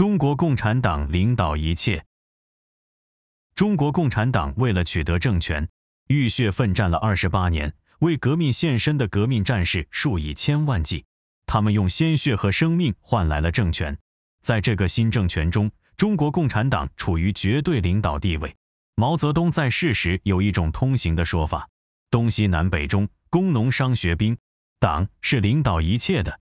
中国共产党领导一切。中国共产党为了取得政权，浴血奋战了二十八年，为革命献身的革命战士数以千万计。他们用鲜血和生命换来了政权。在这个新政权中，中国共产党处于绝对领导地位。毛泽东在世时有一种通行的说法：东西南北中，工农商学兵，党是领导一切的。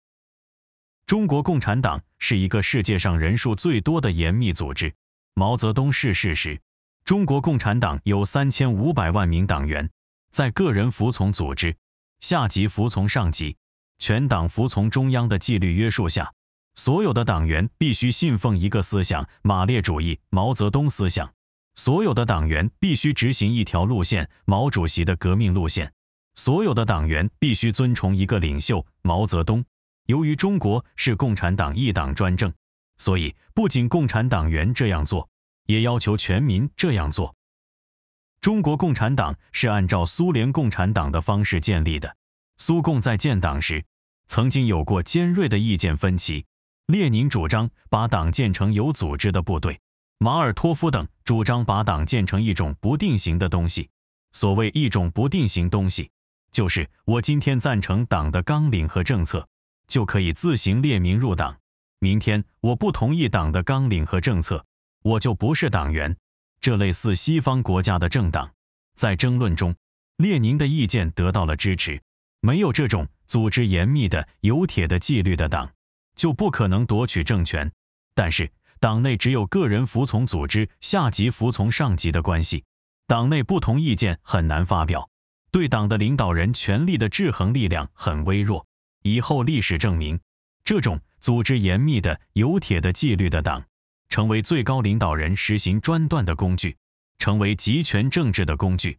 中国共产党是一个世界上人数最多的严密组织。毛泽东逝世时，中国共产党有三千五百万名党员，在个人服从组织、下级服从上级、全党服从中央的纪律约束下，所有的党员必须信奉一个思想——马列主义、毛泽东思想；所有的党员必须执行一条路线——毛主席的革命路线；所有的党员必须遵从一个领袖——毛泽东。由于中国是共产党一党专政，所以不仅共产党员这样做，也要求全民这样做。中国共产党是按照苏联共产党的方式建立的。苏共在建党时，曾经有过尖锐的意见分歧。列宁主张把党建成有组织的部队，马尔托夫等主张把党建成一种不定型的东西。所谓一种不定型东西，就是我今天赞成党的纲领和政策。就可以自行列名入党。明天我不同意党的纲领和政策，我就不是党员。这类似西方国家的政党，在争论中，列宁的意见得到了支持。没有这种组织严密的、有铁的纪律的党，就不可能夺取政权。但是，党内只有个人服从组织、下级服从上级的关系，党内不同意见很难发表，对党的领导人权力的制衡力量很微弱。以后历史证明，这种组织严密的、有铁的纪律的党，成为最高领导人实行专断的工具，成为集权政治的工具。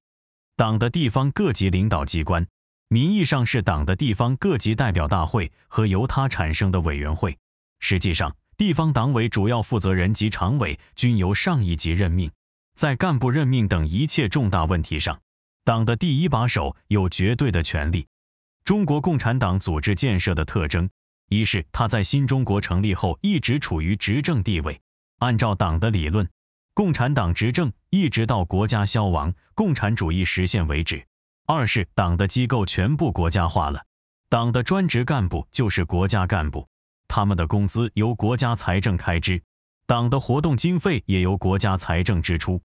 党的地方各级领导机关，名义上是党的地方各级代表大会和由他产生的委员会，实际上，地方党委主要负责人及常委均由上一级任命，在干部任命等一切重大问题上，党的第一把手有绝对的权利。中国共产党组织建设的特征，一是它在新中国成立后一直处于执政地位。按照党的理论，共产党执政一直到国家消亡、共产主义实现为止。二是党的机构全部国家化了，党的专职干部就是国家干部，他们的工资由国家财政开支，党的活动经费也由国家财政支出。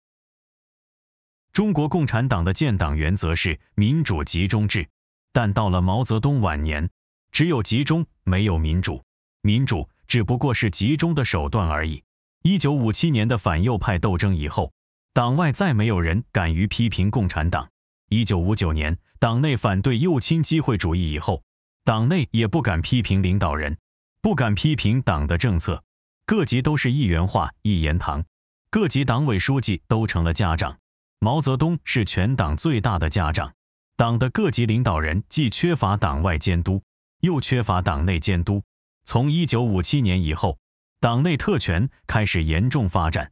中国共产党的建党原则是民主集中制。但到了毛泽东晚年，只有集中，没有民主，民主只不过是集中的手段而已。一九五七年的反右派斗争以后，党外再没有人敢于批评共产党；一九五九年党内反对右倾机会主义以后，党内也不敢批评领导人，不敢批评党的政策，各级都是一元化、一言堂，各级党委书记都成了家长。毛泽东是全党最大的家长。党的各级领导人既缺乏党外监督，又缺乏党内监督。从一九五七年以后，党内特权开始严重发展。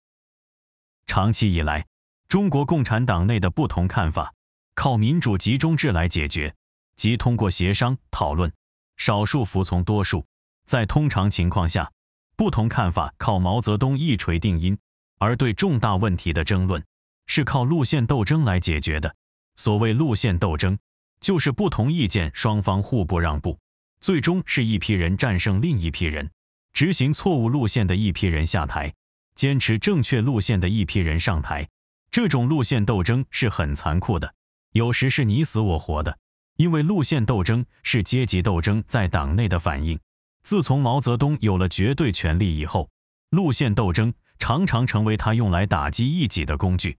长期以来，中国共产党内的不同看法靠民主集中制来解决，即通过协商讨论，少数服从多数。在通常情况下，不同看法靠毛泽东一锤定音，而对重大问题的争论是靠路线斗争来解决的。所谓路线斗争，就是不同意见双方互不让步，最终是一批人战胜另一批人，执行错误路线的一批人下台，坚持正确路线的一批人上台。这种路线斗争是很残酷的，有时是你死我活的，因为路线斗争是阶级斗争在党内的反映。自从毛泽东有了绝对权力以后，路线斗争常常成为他用来打击异己的工具。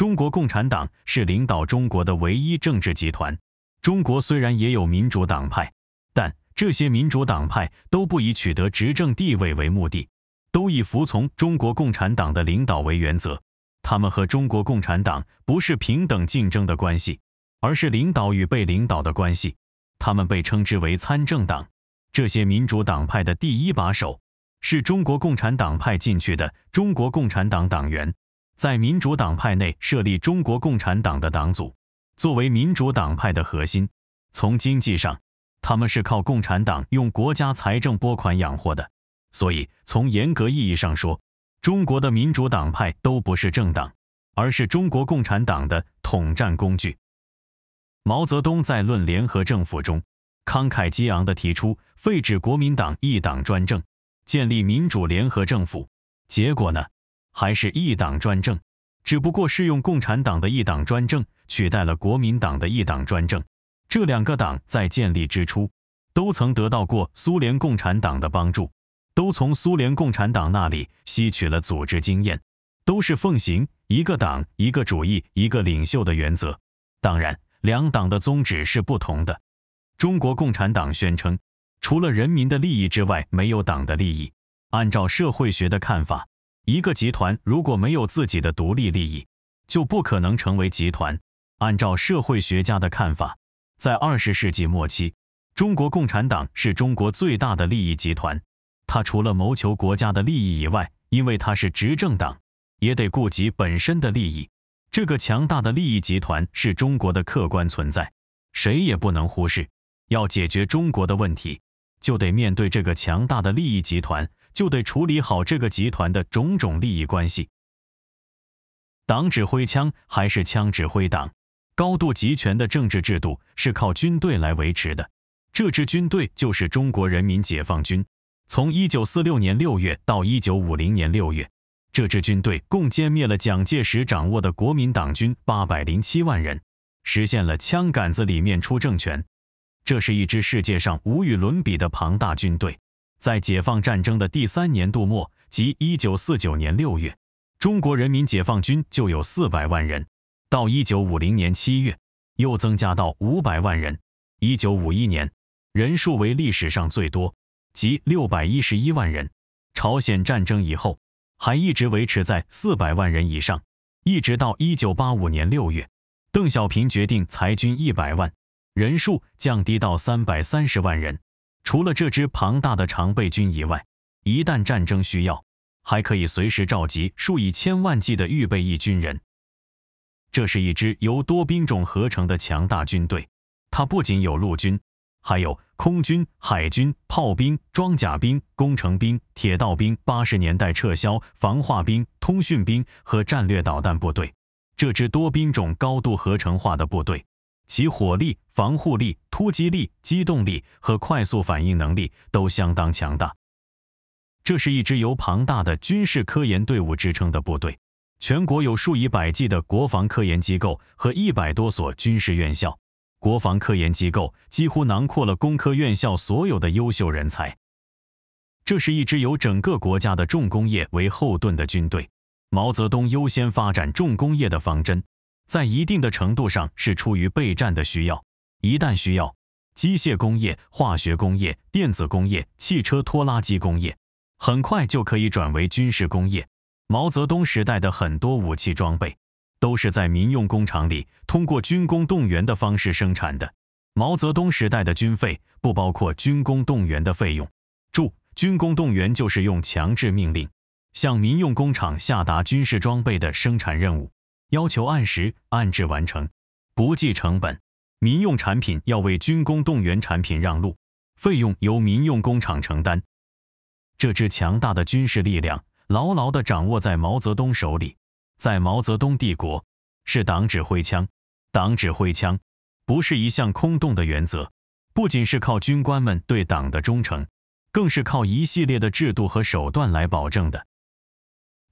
中国共产党是领导中国的唯一政治集团。中国虽然也有民主党派，但这些民主党派都不以取得执政地位为目的，都以服从中国共产党的领导为原则。他们和中国共产党不是平等竞争的关系，而是领导与被领导的关系。他们被称之为参政党。这些民主党派的第一把手，是中国共产党派进去的中国共产党党员。在民主党派内设立中国共产党的党组，作为民主党派的核心。从经济上，他们是靠共产党用国家财政拨款养活的。所以，从严格意义上说，中国的民主党派都不是政党，而是中国共产党的统战工具。毛泽东在《论联合政府》中，慷慨激昂地提出废止国民党一党专政，建立民主联合政府。结果呢？还是一党专政，只不过是用共产党的一党专政取代了国民党的一党专政。这两个党在建立之初，都曾得到过苏联共产党的帮助，都从苏联共产党那里吸取了组织经验，都是奉行一个党、一个主义、一个领袖的原则。当然，两党的宗旨是不同的。中国共产党宣称，除了人民的利益之外，没有党的利益。按照社会学的看法。一个集团如果没有自己的独立利益，就不可能成为集团。按照社会学家的看法，在二十世纪末期，中国共产党是中国最大的利益集团。它除了谋求国家的利益以外，因为它是执政党，也得顾及本身的利益。这个强大的利益集团是中国的客观存在，谁也不能忽视。要解决中国的问题，就得面对这个强大的利益集团。就得处理好这个集团的种种利益关系。党指挥枪还是枪指挥党？高度集权的政治制度是靠军队来维持的，这支军队就是中国人民解放军。从一九四六年六月到一九五零年六月，这支军队共歼灭了蒋介石掌握的国民党军八百零七万人，实现了枪杆子里面出政权。这是一支世界上无与伦比的庞大军队。在解放战争的第三年度末，即一九四九年六月，中国人民解放军就有四百万人；到一九五零年七月，又增加到五百万人；一九五一年，人数为历史上最多，即六百一十一万人。朝鲜战争以后，还一直维持在四百万人以上，一直到一九八五年六月，邓小平决定裁军一百万，人数降低到三百三十万人。除了这支庞大的常备军以外，一旦战争需要，还可以随时召集数以千万计的预备役军人。这是一支由多兵种合成的强大军队，它不仅有陆军，还有空军、海军、炮兵、装甲兵、工程兵、铁道兵。八十年代撤销防化兵、通讯兵和战略导弹部队。这支多兵种高度合成化的部队。其火力、防护力、突击力、机动力和快速反应能力都相当强大。这是一支由庞大的军事科研队伍支撑的部队，全国有数以百计的国防科研机构和一百多所军事院校。国防科研机构几乎囊括了工科院校所有的优秀人才。这是一支由整个国家的重工业为后盾的军队。毛泽东优先发展重工业的方针。在一定的程度上是出于备战的需要，一旦需要，机械工业、化学工业、电子工业、汽车拖拉机工业，很快就可以转为军事工业。毛泽东时代的很多武器装备，都是在民用工厂里通过军工动员的方式生产的。毛泽东时代的军费不包括军工动员的费用。注：军工动员就是用强制命令，向民用工厂下达军事装备的生产任务。要求按时按质完成，不计成本。民用产品要为军工动员产品让路，费用由民用工厂承担。这支强大的军事力量牢牢地掌握在毛泽东手里，在毛泽东帝国，是党指挥枪。党指挥枪不是一项空洞的原则，不仅是靠军官们对党的忠诚，更是靠一系列的制度和手段来保证的。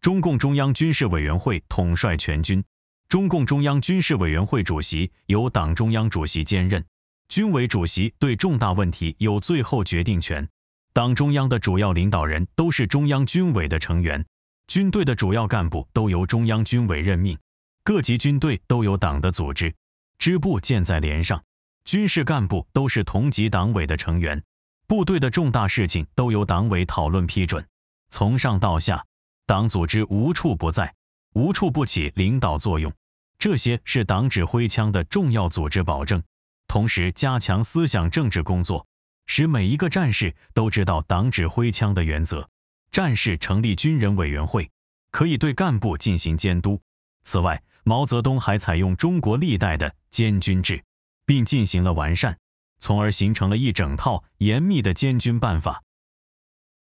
中共中央军事委员会统帅全军，中共中央军事委员会主席由党中央主席兼任，军委主席对重大问题有最后决定权。党中央的主要领导人都是中央军委的成员，军队的主要干部都由中央军委任命，各级军队都有党的组织，支部建在连上，军事干部都是同级党委的成员，部队的重大事情都由党委讨论批准，从上到下。党组织无处不在，无处不起领导作用，这些是党指挥枪的重要组织保证。同时，加强思想政治工作，使每一个战士都知道党指挥枪的原则。战士成立军人委员会，可以对干部进行监督。此外，毛泽东还采用中国历代的监军制，并进行了完善，从而形成了一整套严密的监军办法。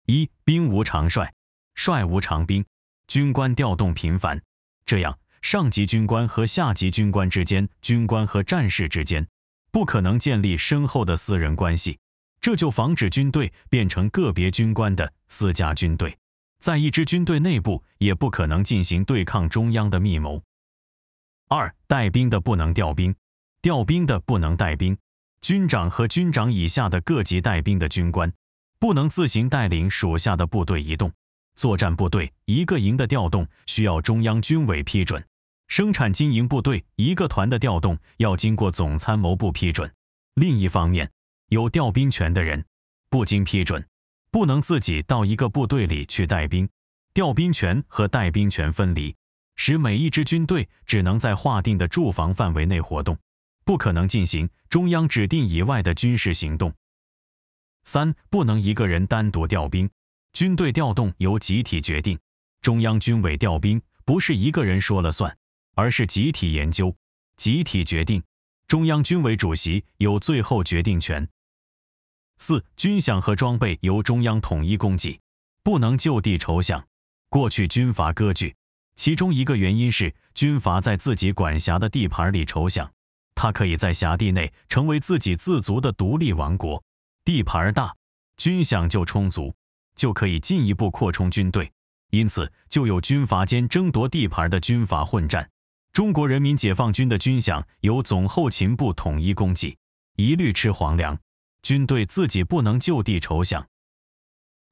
一兵无常帅。率无常兵，军官调动频繁，这样上级军官和下级军官之间，军官和战士之间，不可能建立深厚的私人关系，这就防止军队变成个别军官的私家军队，在一支军队内部也不可能进行对抗中央的密谋。二带兵的不能调兵，调兵的不能带兵，军长和军长以下的各级带兵的军官，不能自行带领属下的部队移动。作战部队一个营的调动需要中央军委批准，生产经营部队一个团的调动要经过总参谋部批准。另一方面，有调兵权的人不经批准，不能自己到一个部队里去带兵。调兵权和带兵权分离，使每一支军队只能在划定的驻防范围内活动，不可能进行中央指定以外的军事行动。三，不能一个人单独调兵。军队调动由集体决定，中央军委调兵不是一个人说了算，而是集体研究、集体决定。中央军委主席有最后决定权。四、军饷和装备由中央统一供给，不能就地筹饷。过去军阀割据，其中一个原因是军阀在自己管辖的地盘里筹饷，他可以在辖地内成为自给自足的独立王国，地盘大，军饷就充足。就可以进一步扩充军队，因此就有军阀间争夺地盘的军阀混战。中国人民解放军的军饷由总后勤部统一供给，一律吃皇粮，军队自己不能就地筹饷。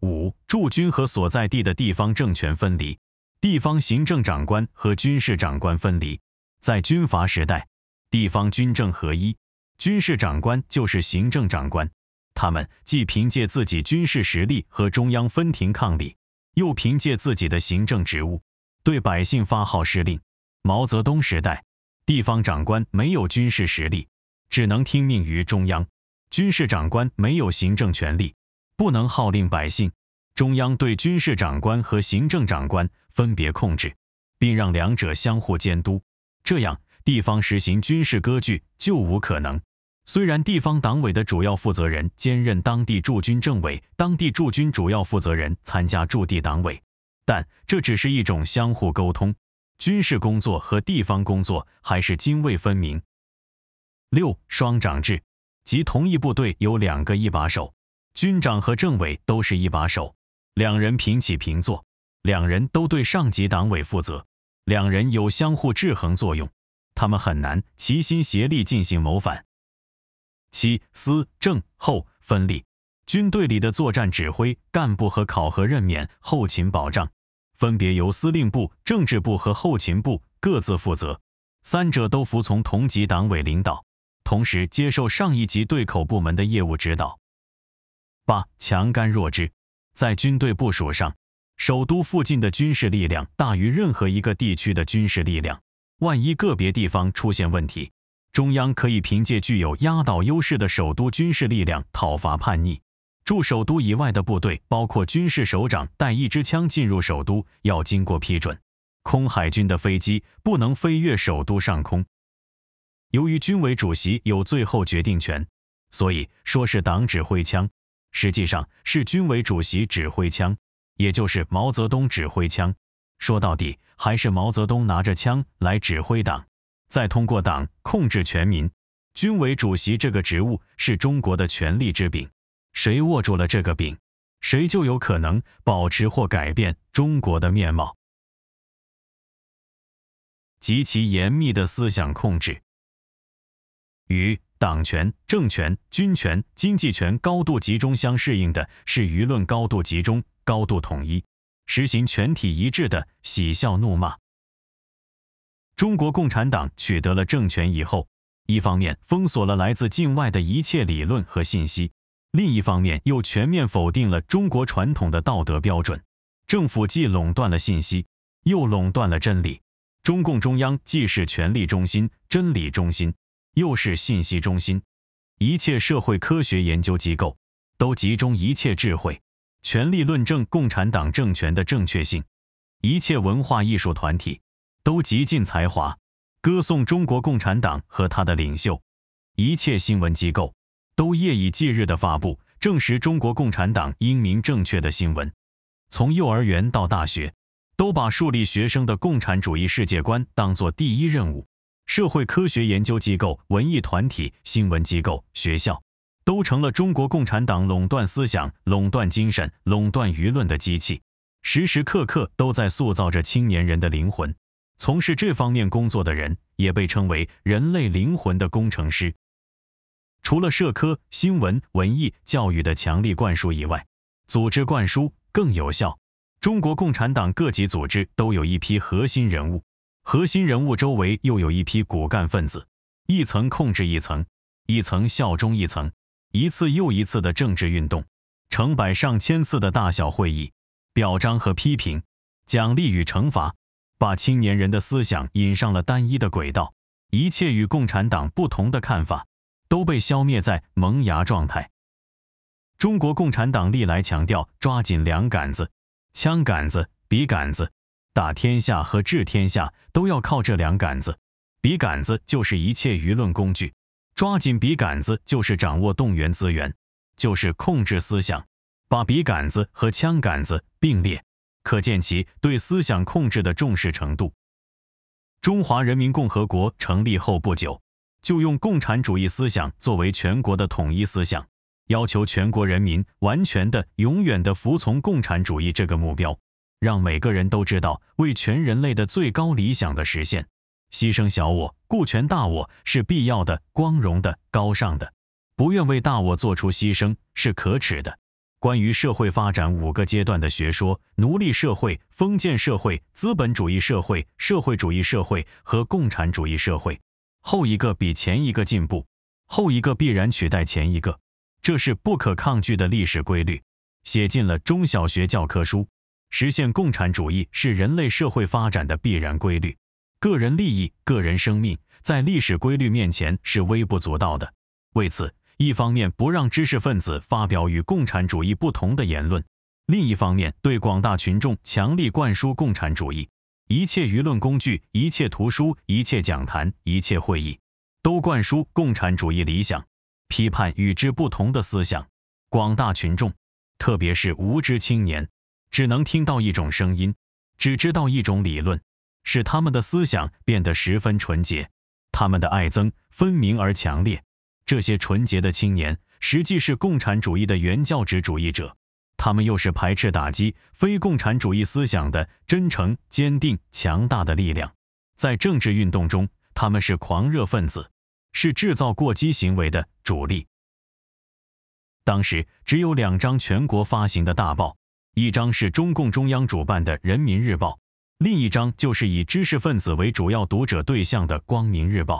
五驻军和所在地的地方政权分离，地方行政长官和军事长官分离。在军阀时代，地方军政合一，军事长官就是行政长官。他们既凭借自己军事实力和中央分庭抗礼，又凭借自己的行政职务对百姓发号施令。毛泽东时代，地方长官没有军事实力，只能听命于中央；军事长官没有行政权力，不能号令百姓。中央对军事长官和行政长官分别控制，并让两者相互监督，这样地方实行军事割据就无可能。虽然地方党委的主要负责人兼任当地驻军政委，当地驻军主要负责人参加驻地党委，但这只是一种相互沟通，军事工作和地方工作还是泾渭分明。六双长制，即同一部队有两个一把手，军长和政委都是一把手，两人平起平坐，两人都对上级党委负责，两人有相互制衡作用，他们很难齐心协力进行谋反。七司政后分立，军队里的作战指挥干部和考核任免、后勤保障分别由司令部、政治部和后勤部各自负责，三者都服从同级党委领导，同时接受上一级对口部门的业务指导。八强干弱支，在军队部署上，首都附近的军事力量大于任何一个地区的军事力量，万一个别地方出现问题。中央可以凭借具有压倒优势的首都军事力量讨伐叛逆。驻首都以外的部队，包括军事首长带一支枪进入首都，要经过批准。空海军的飞机不能飞越首都上空。由于军委主席有最后决定权，所以说是党指挥枪，实际上是军委主席指挥枪，也就是毛泽东指挥枪。说到底，还是毛泽东拿着枪来指挥党。再通过党控制全民，军委主席这个职务是中国的权力之柄，谁握住了这个柄，谁就有可能保持或改变中国的面貌。极其严密的思想控制，与党权、政权、军权、经济权高度集中相适应的是舆论高度集中、高度统一，实行全体一致的喜笑怒骂。中国共产党取得了政权以后，一方面封锁了来自境外的一切理论和信息，另一方面又全面否定了中国传统的道德标准。政府既垄断了信息，又垄断了真理。中共中央既是权力中心、真理中心，又是信息中心。一切社会科学研究机构都集中一切智慧，全力论证共产党政权的正确性。一切文化艺术团体。都极尽才华，歌颂中国共产党和他的领袖。一切新闻机构都夜以继日地发布证实中国共产党英明正确的新闻。从幼儿园到大学，都把树立学生的共产主义世界观当作第一任务。社会科学研究机构、文艺团体、新闻机构、学校，都成了中国共产党垄断思想、垄断精神、垄断舆论的机器，时时刻刻都在塑造着青年人的灵魂。从事这方面工作的人也被称为人类灵魂的工程师。除了社科、新闻、文艺、教育的强力灌输以外，组织灌输更有效。中国共产党各级组织都有一批核心人物，核心人物周围又有一批骨干分子，一层控制一层，一层效忠一层，一次又一次的政治运动，成百上千次的大小会议、表彰和批评、奖励与惩罚。把青年人的思想引上了单一的轨道，一切与共产党不同的看法都被消灭在萌芽状态。中国共产党历来强调抓紧两杆子：枪杆子、笔杆子。打天下和治天下都要靠这两杆子。笔杆子就是一切舆论工具，抓紧笔杆子就是掌握动员资源，就是控制思想。把笔杆子和枪杆子并列。可见其对思想控制的重视程度。中华人民共和国成立后不久，就用共产主义思想作为全国的统一思想，要求全国人民完全的、永远的服从共产主义这个目标，让每个人都知道为全人类的最高理想的实现，牺牲小我、顾全大我是必要的、光荣的、高尚的。不愿为大我做出牺牲是可耻的。关于社会发展五个阶段的学说：奴隶社会、封建社会、资本主义社会、社会主义社会和共产主义社会，后一个比前一个进步，后一个必然取代前一个，这是不可抗拒的历史规律，写进了中小学教科书。实现共产主义是人类社会发展的必然规律，个人利益、个人生命在历史规律面前是微不足道的。为此。一方面不让知识分子发表与共产主义不同的言论，另一方面对广大群众强力灌输共产主义。一切舆论工具、一切图书、一切讲坛、一切会议，都灌输共产主义理想，批判与之不同的思想。广大群众，特别是无知青年，只能听到一种声音，只知道一种理论，使他们的思想变得十分纯洁，他们的爱憎分明而强烈。这些纯洁的青年，实际是共产主义的原教旨主义者，他们又是排斥打击非共产主义思想的真诚、坚定、强大的力量。在政治运动中，他们是狂热分子，是制造过激行为的主力。当时只有两张全国发行的大报，一张是中共中央主办的《人民日报》，另一张就是以知识分子为主要读者对象的《光明日报》。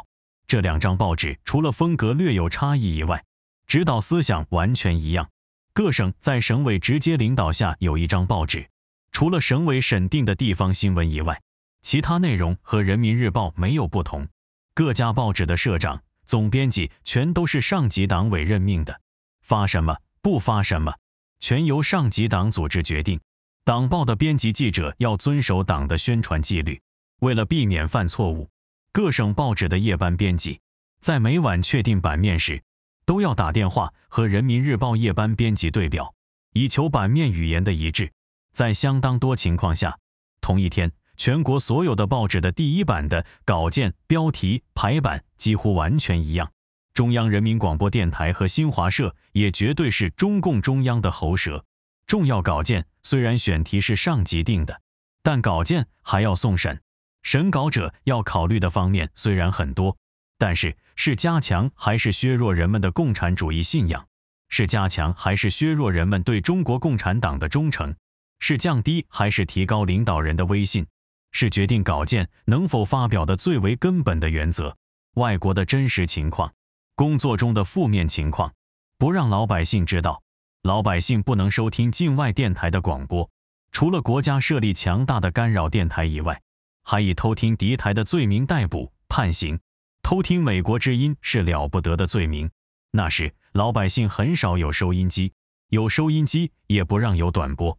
这两张报纸除了风格略有差异以外，指导思想完全一样。各省在省委直接领导下有一张报纸，除了省委审定的地方新闻以外，其他内容和《人民日报》没有不同。各家报纸的社长、总编辑全都是上级党委任命的，发什么不发什么，全由上级党组织决定。党报的编辑记者要遵守党的宣传纪律，为了避免犯错误。各省报纸的夜班编辑，在每晚确定版面时，都要打电话和人民日报夜班编辑对表，以求版面语言的一致。在相当多情况下，同一天全国所有的报纸的第一版的稿件标题排版几乎完全一样。中央人民广播电台和新华社也绝对是中共中央的喉舌。重要稿件虽然选题是上级定的，但稿件还要送审。审稿者要考虑的方面虽然很多，但是是加强还是削弱人们的共产主义信仰，是加强还是削弱人们对中国共产党的忠诚，是降低还是提高领导人的威信，是决定稿件能否发表的最为根本的原则。外国的真实情况，工作中的负面情况，不让老百姓知道，老百姓不能收听境外电台的广播，除了国家设立强大的干扰电台以外。还以偷听敌台的罪名逮捕判刑，偷听美国之音是了不得的罪名。那时老百姓很少有收音机，有收音机也不让有短波。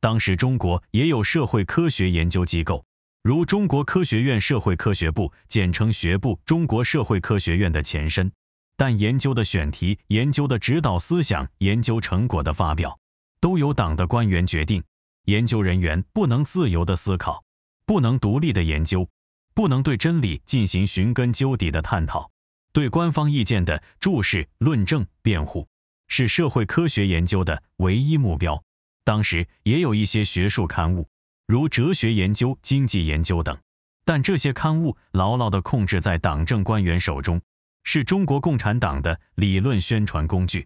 当时中国也有社会科学研究机构，如中国科学院社会科学部（简称学部），中国社会科学院的前身。但研究的选题、研究的指导思想、研究成果的发表，都由党的官员决定，研究人员不能自由的思考。不能独立的研究，不能对真理进行寻根究底的探讨，对官方意见的注释、论证、辩护，是社会科学研究的唯一目标。当时也有一些学术刊物，如《哲学研究》《经济研究》等，但这些刊物牢牢地控制在党政官员手中，是中国共产党的理论宣传工具。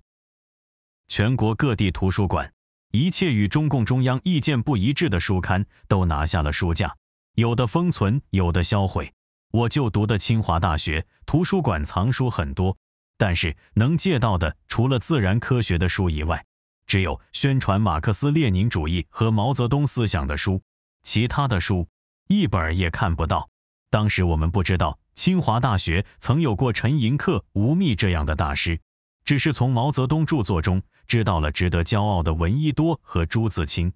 全国各地图书馆，一切与中共中央意见不一致的书刊都拿下了书架。有的封存，有的销毁。我就读的清华大学图书馆藏书很多，但是能借到的除了自然科学的书以外，只有宣传马克思列宁主义和毛泽东思想的书，其他的书一本也看不到。当时我们不知道清华大学曾有过陈寅恪、吴宓这样的大师，只是从毛泽东著作中知道了值得骄傲的闻一多和朱自清。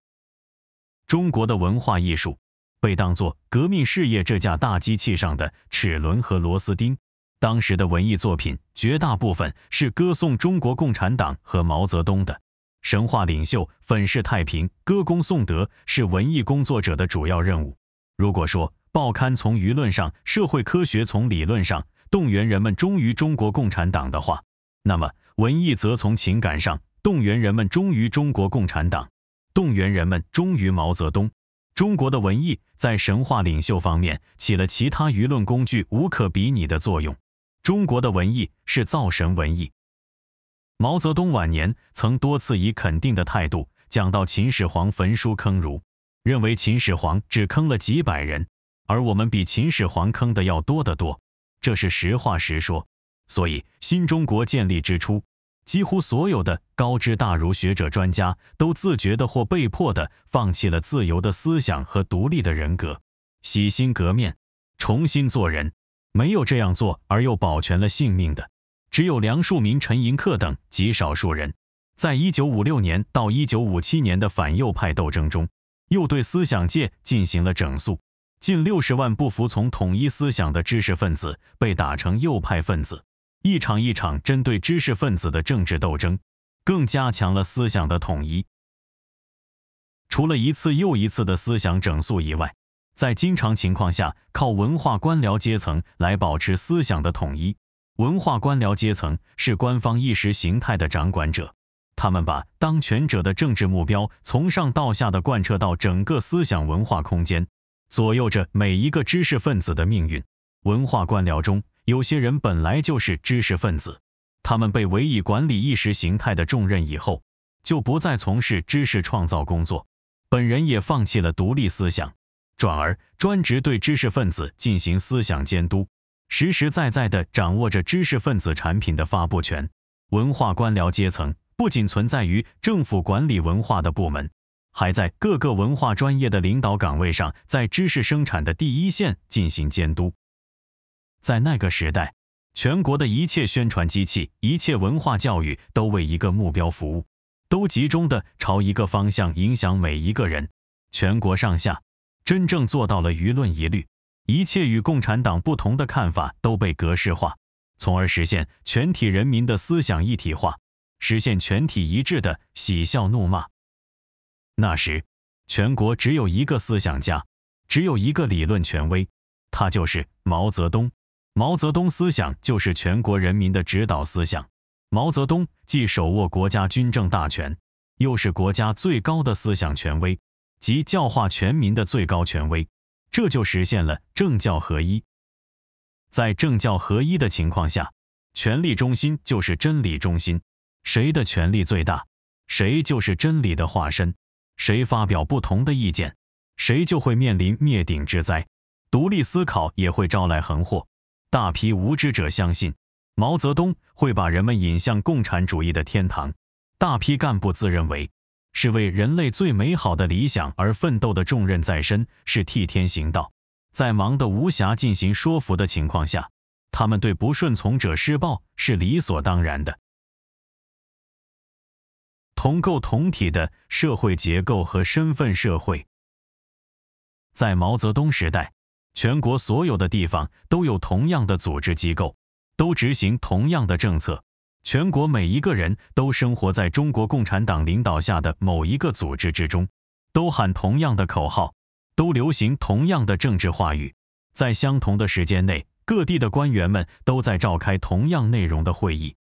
中国的文化艺术。被当作革命事业这架大机器上的齿轮和螺丝钉。当时的文艺作品绝大部分是歌颂中国共产党和毛泽东的神话领袖，粉饰太平，歌功颂德是文艺工作者的主要任务。如果说报刊从舆论上，社会科学从理论上动员人们忠于中国共产党的话，那么文艺则从情感上动员人们忠于中国共产党，动员人们忠于毛泽东。中国的文艺在神话领袖方面起了其他舆论工具无可比拟的作用。中国的文艺是造神文艺。毛泽东晚年曾多次以肯定的态度讲到秦始皇焚书坑儒，认为秦始皇只坑了几百人，而我们比秦始皇坑的要多得多，这是实话实说。所以，新中国建立之初。几乎所有的高知大儒学者、专家都自觉的或被迫的放弃了自由的思想和独立的人格，洗心革面，重新做人。没有这样做而又保全了性命的，只有梁漱溟、陈寅恪等极少数人。在1956年到1957年的反右派斗争中，又对思想界进行了整肃，近60万不服从统一思想的知识分子被打成右派分子。一场一场针对知识分子的政治斗争，更加强了思想的统一。除了一次又一次的思想整肃以外，在经常情况下，靠文化官僚阶层来保持思想的统一。文化官僚阶层是官方意识形态的掌管者，他们把当权者的政治目标从上到下的贯彻到整个思想文化空间，左右着每一个知识分子的命运。文化官僚中。有些人本来就是知识分子，他们被委以管理意识形态的重任以后，就不再从事知识创造工作，本人也放弃了独立思想，转而专职对知识分子进行思想监督，实实在在地掌握着知识分子产品的发布权。文化官僚阶层不仅存在于政府管理文化的部门，还在各个文化专业的领导岗位上，在知识生产的第一线进行监督。在那个时代，全国的一切宣传机器、一切文化教育都为一个目标服务，都集中的朝一个方向影响每一个人。全国上下真正做到了舆论一律，一切与共产党不同的看法都被格式化，从而实现全体人民的思想一体化，实现全体一致的喜笑怒骂。那时，全国只有一个思想家，只有一个理论权威，他就是毛泽东。毛泽东思想就是全国人民的指导思想。毛泽东既手握国家军政大权，又是国家最高的思想权威，即教化全民的最高权威。这就实现了政教合一。在政教合一的情况下，权力中心就是真理中心。谁的权力最大，谁就是真理的化身。谁发表不同的意见，谁就会面临灭顶之灾。独立思考也会招来横祸。大批无知者相信毛泽东会把人们引向共产主义的天堂。大批干部自认为是为人类最美好的理想而奋斗的重任在身，是替天行道。在忙得无暇进行说服的情况下，他们对不顺从者施暴是理所当然的。同构同体的社会结构和身份社会，在毛泽东时代。全国所有的地方都有同样的组织机构，都执行同样的政策。全国每一个人都生活在中国共产党领导下的某一个组织之中，都喊同样的口号，都流行同样的政治话语。在相同的时间内，各地的官员们都在召开同样内容的会议。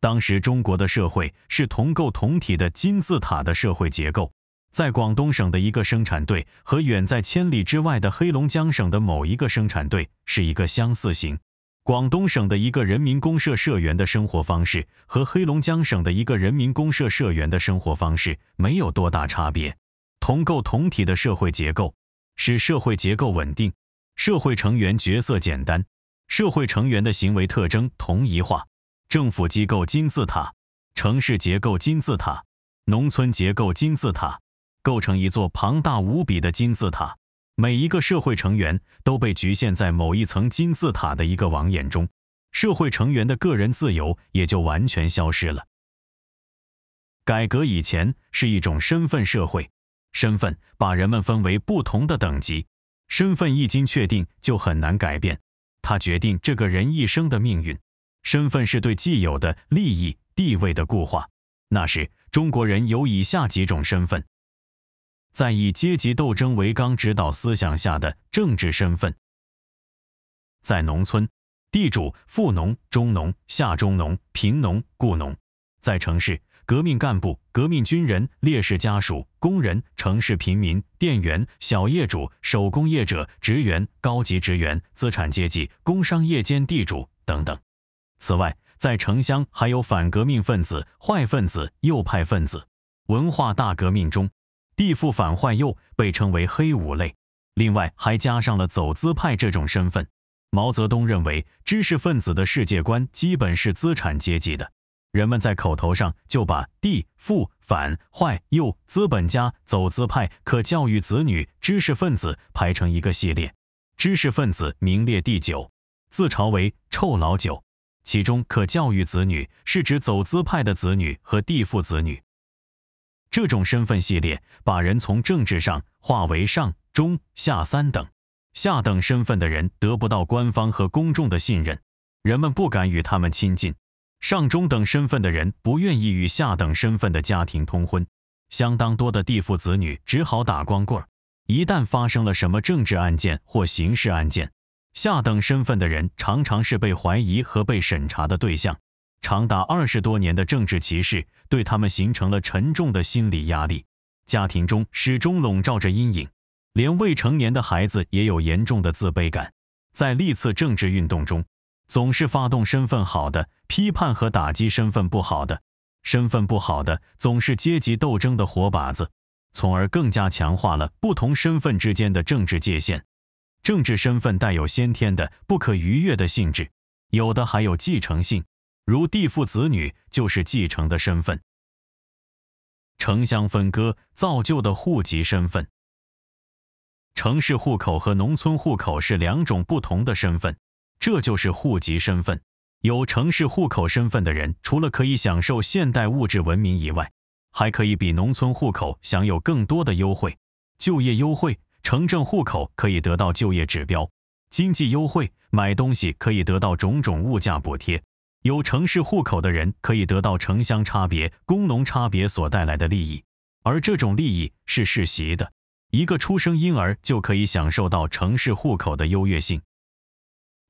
当时中国的社会是同构同体的金字塔的社会结构。在广东省的一个生产队和远在千里之外的黑龙江省的某一个生产队是一个相似型。广东省的一个人民公社社员的生活方式和黑龙江省的一个人民公社社员的生活方式没有多大差别。同构同体的社会结构使社会结构稳定，社会成员角色简单，社会成员的行为特征同一化。政府机构金字塔，城市结构金字塔，农村结构金字塔。构成一座庞大无比的金字塔，每一个社会成员都被局限在某一层金字塔的一个网眼中，社会成员的个人自由也就完全消失了。改革以前是一种身份社会，身份把人们分为不同的等级，身份一经确定就很难改变，它决定这个人一生的命运。身份是对既有的利益地位的固化。那时中国人有以下几种身份。在以阶级斗争为纲指导思想下的政治身份，在农村，地主、富农、中农、下中农、贫农、雇农；在城市，革命干部、革命军人、烈士家属、工人、城市贫民、店员、小业主、手工业者、职员、高级职员、资产阶级、工商业间地主等等。此外，在城乡还有反革命分子、坏分子、右派分子。文化大革命中。地富反坏右被称为黑五类，另外还加上了走资派这种身份。毛泽东认为，知识分子的世界观基本是资产阶级的。人们在口头上就把地富反坏右、资本家、走资派、可教育子女、知识分子排成一个系列，知识分子名列第九，自嘲为“臭老九”。其中，可教育子女是指走资派的子女和地富子女。这种身份系列把人从政治上划为上中下三等，下等身份的人得不到官方和公众的信任，人们不敢与他们亲近；上中等身份的人不愿意与下等身份的家庭通婚，相当多的地富子女只好打光棍。一旦发生了什么政治案件或刑事案件，下等身份的人常常是被怀疑和被审查的对象。长达二十多年的政治歧视，对他们形成了沉重的心理压力，家庭中始终笼罩着阴影，连未成年的孩子也有严重的自卑感。在历次政治运动中，总是发动身份好的批判和打击身份不好的，身份不好的总是阶级斗争的活靶子，从而更加强化了不同身份之间的政治界限。政治身份带有先天的不可逾越的性质，有的还有继承性。如地父子女就是继承的身份。城乡分割造就的户籍身份，城市户口和农村户口是两种不同的身份，这就是户籍身份。有城市户口身份的人，除了可以享受现代物质文明以外，还可以比农村户口享有更多的优惠：就业优惠，城镇户口可以得到就业指标；经济优惠，买东西可以得到种种物价补贴。有城市户口的人可以得到城乡差别、工农差别所带来的利益，而这种利益是世袭的。一个出生婴儿就可以享受到城市户口的优越性。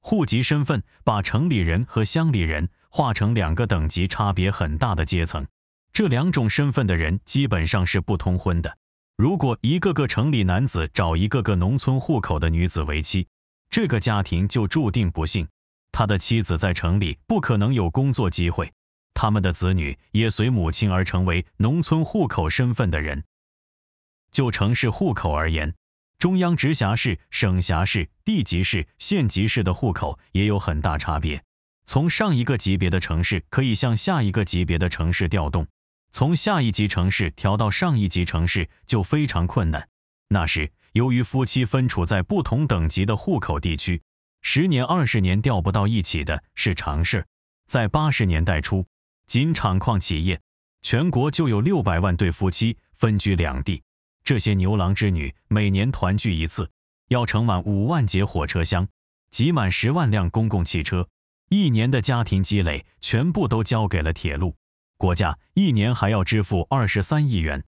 户籍身份把城里人和乡里人划成两个等级差别很大的阶层，这两种身份的人基本上是不通婚的。如果一个个城里男子找一个个农村户口的女子为妻，这个家庭就注定不幸。他的妻子在城里不可能有工作机会，他们的子女也随母亲而成为农村户口身份的人。就城市户口而言，中央直辖市、省辖市、地级市、县级市的户口也有很大差别。从上一个级别的城市可以向下一个级别的城市调动，从下一级城市调到上一级城市就非常困难。那时，由于夫妻分处在不同等级的户口地区。十年二十年调不到一起的是常事儿。在八十年代初，仅厂矿企业，全国就有六百万对夫妻分居两地。这些牛郎织女每年团聚一次，要盛满五万节火车厢，挤满十万辆公共汽车。一年的家庭积累全部都交给了铁路，国家一年还要支付二十三亿元。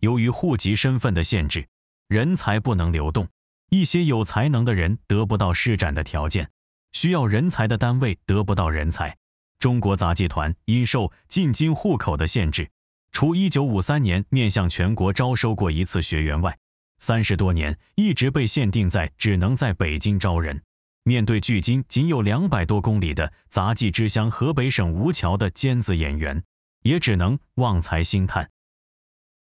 由于户籍身份的限制，人才不能流动。一些有才能的人得不到施展的条件，需要人才的单位得不到人才。中国杂技团因受进京户口的限制，除1953年面向全国招收过一次学员外，三十多年一直被限定在只能在北京招人。面对距今仅有两百多公里的杂技之乡河北省吴桥的尖子演员，也只能望才兴叹。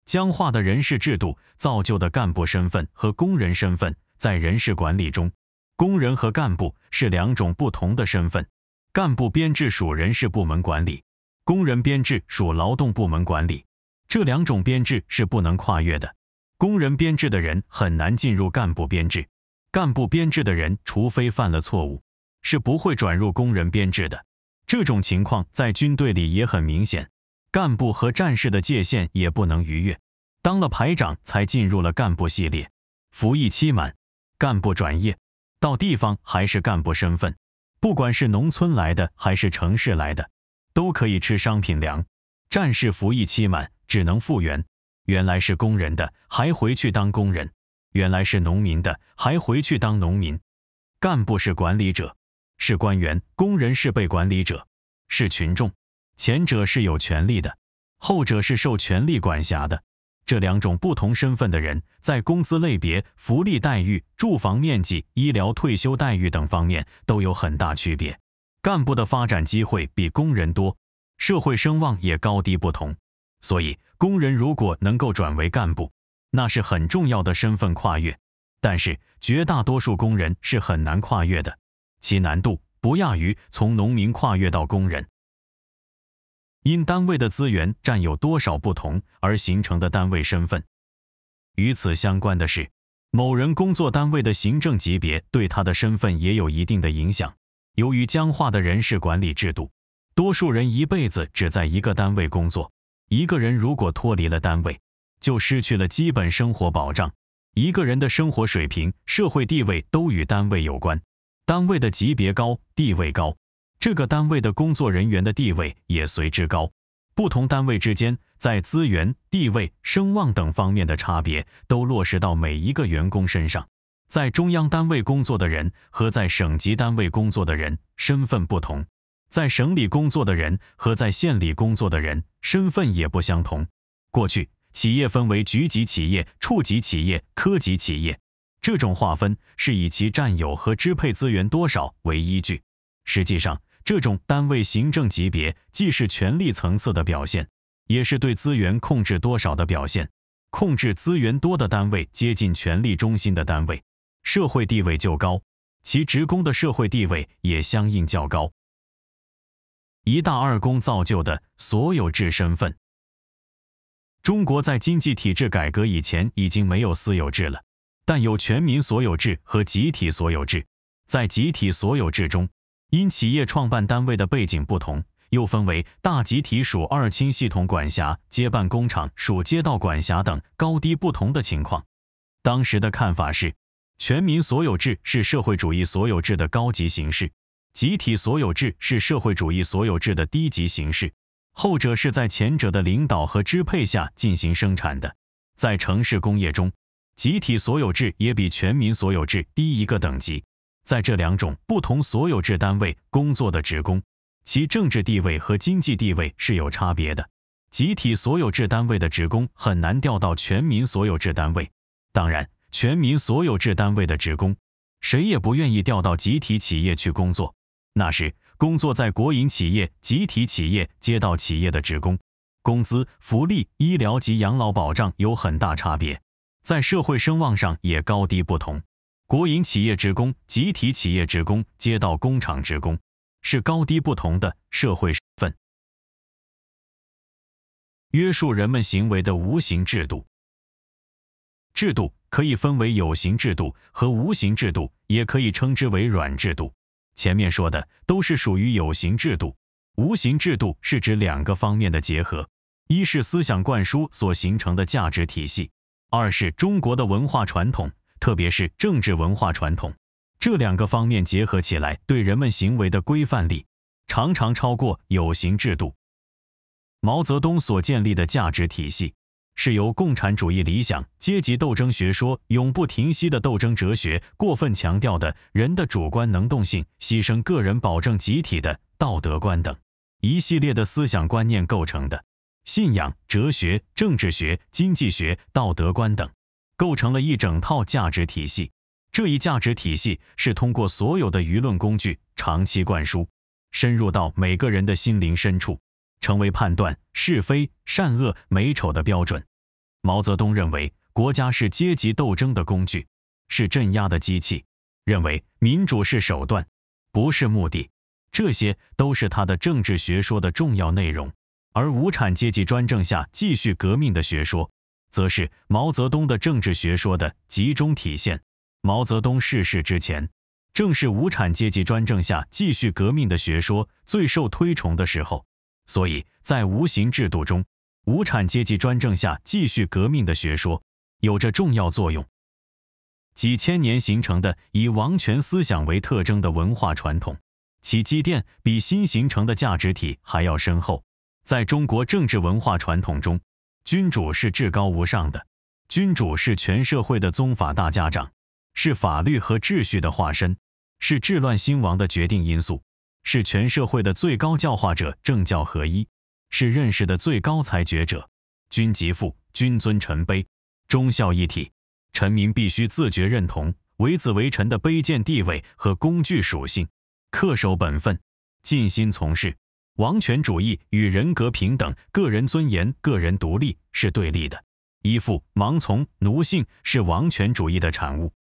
僵化的人事制度造就的干部身份和工人身份。在人事管理中，工人和干部是两种不同的身份，干部编制属人事部门管理，工人编制属劳动部门管理，这两种编制是不能跨越的。工人编制的人很难进入干部编制，干部编制的人除非犯了错误，是不会转入工人编制的。这种情况在军队里也很明显，干部和战士的界限也不能逾越，当了排长才进入了干部系列，服役期满。干部转业到地方还是干部身份，不管是农村来的还是城市来的，都可以吃商品粮。战士服役期满只能复员，原来是工人的还回去当工人，原来是农民的还回去当农民。干部是管理者，是官员；工人是被管理者，是群众。前者是有权利的，后者是受权力管辖的。这两种不同身份的人，在工资类别、福利待遇、住房面积、医疗、退休待遇等方面都有很大区别。干部的发展机会比工人多，社会声望也高低不同。所以，工人如果能够转为干部，那是很重要的身份跨越。但是，绝大多数工人是很难跨越的，其难度不亚于从农民跨越到工人。因单位的资源占有多少不同而形成的单位身份，与此相关的是，某人工作单位的行政级别对他的身份也有一定的影响。由于僵化的人事管理制度，多数人一辈子只在一个单位工作。一个人如果脱离了单位，就失去了基本生活保障。一个人的生活水平、社会地位都与单位有关。单位的级别高，地位高。这个单位的工作人员的地位也随之高。不同单位之间在资源、地位、声望等方面的差别都落实到每一个员工身上。在中央单位工作的人和在省级单位工作的人身份不同，在省里工作的人和在县里工作的人身份也不相同。过去，企业分为局级企业、处级企业、科级企业，这种划分是以其占有和支配资源多少为依据。实际上，这种单位行政级别既是权力层次的表现，也是对资源控制多少的表现。控制资源多的单位接近权力中心的单位，社会地位就高，其职工的社会地位也相应较高。一大二公造就的所有制身份。中国在经济体制改革以前已经没有私有制了，但有全民所有制和集体所有制。在集体所有制中。因企业创办单位的背景不同，又分为大集体属二轻系统管辖、街办工厂属街道管辖等高低不同的情况。当时的看法是，全民所有制是社会主义所有制的高级形式，集体所有制是社会主义所有制的低级形式，后者是在前者的领导和支配下进行生产的。在城市工业中，集体所有制也比全民所有制低一个等级。在这两种不同所有制单位工作的职工，其政治地位和经济地位是有差别的。集体所有制单位的职工很难调到全民所有制单位。当然，全民所有制单位的职工，谁也不愿意调到集体企业去工作。那时，工作在国营企业、集体企业、街道企业的职工，工资、福利、医疗及养老保障有很大差别，在社会声望上也高低不同。国营企业职工、集体企业职工、街道工厂职工是高低不同的社会身份。约束人们行为的无形制度，制度可以分为有形制度和无形制度，也可以称之为软制度。前面说的都是属于有形制度，无形制度是指两个方面的结合：一是思想灌输所形成的价值体系，二是中国的文化传统。特别是政治文化传统这两个方面结合起来，对人们行为的规范力常常超过有形制度。毛泽东所建立的价值体系，是由共产主义理想、阶级斗争学说、永不停息的斗争哲学、过分强调的人的主观能动性、牺牲个人保证集体的道德观等一系列的思想观念构成的，信仰、哲学、政治学、经济学、道德观等。构成了一整套价值体系，这一价值体系是通过所有的舆论工具长期灌输，深入到每个人的心灵深处，成为判断是非善恶美丑的标准。毛泽东认为，国家是阶级斗争的工具，是镇压的机器，认为民主是手段，不是目的，这些都是他的政治学说的重要内容。而无产阶级专政下继续革命的学说。则是毛泽东的政治学说的集中体现。毛泽东逝世之前，正是无产阶级专政下继续革命的学说最受推崇的时候，所以在无形制度中，无产阶级专政下继续革命的学说有着重要作用。几千年形成的以王权思想为特征的文化传统，其积淀比新形成的价值体还要深厚。在中国政治文化传统中。君主是至高无上的，君主是全社会的宗法大家长，是法律和秩序的化身，是治乱兴亡的决定因素，是全社会的最高教化者，政教合一，是认识的最高裁决者。君即父，君尊臣卑，忠孝一体，臣民必须自觉认同为子为臣的卑贱地位和工具属性，恪守本分，尽心从事。王权主义与人格平等、个人尊严、个人独立是对立的。依附、盲从、奴性是王权主义的产物。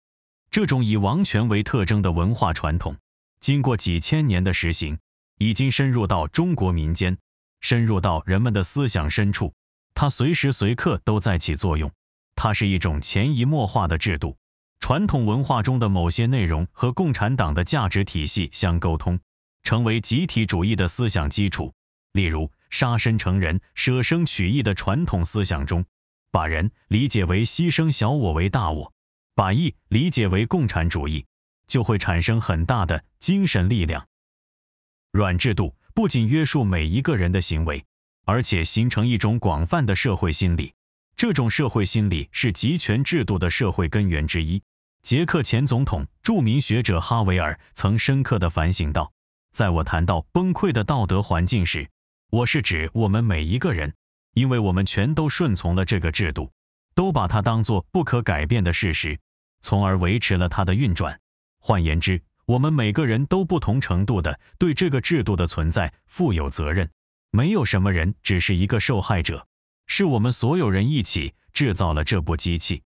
这种以王权为特征的文化传统，经过几千年的实行，已经深入到中国民间，深入到人们的思想深处。它随时随刻都在起作用。它是一种潜移默化的制度。传统文化中的某些内容和共产党的价值体系相沟通。成为集体主义的思想基础，例如“杀身成仁”“舍生取义”的传统思想中，把人理解为牺牲小我为大我，把义理解为共产主义，就会产生很大的精神力量。软制度不仅约束每一个人的行为，而且形成一种广泛的社会心理，这种社会心理是集权制度的社会根源之一。捷克前总统、著名学者哈维尔曾深刻的反省道。在我谈到崩溃的道德环境时，我是指我们每一个人，因为我们全都顺从了这个制度，都把它当作不可改变的事实，从而维持了它的运转。换言之，我们每个人都不同程度的对这个制度的存在负有责任。没有什么人只是一个受害者，是我们所有人一起制造了这部机器。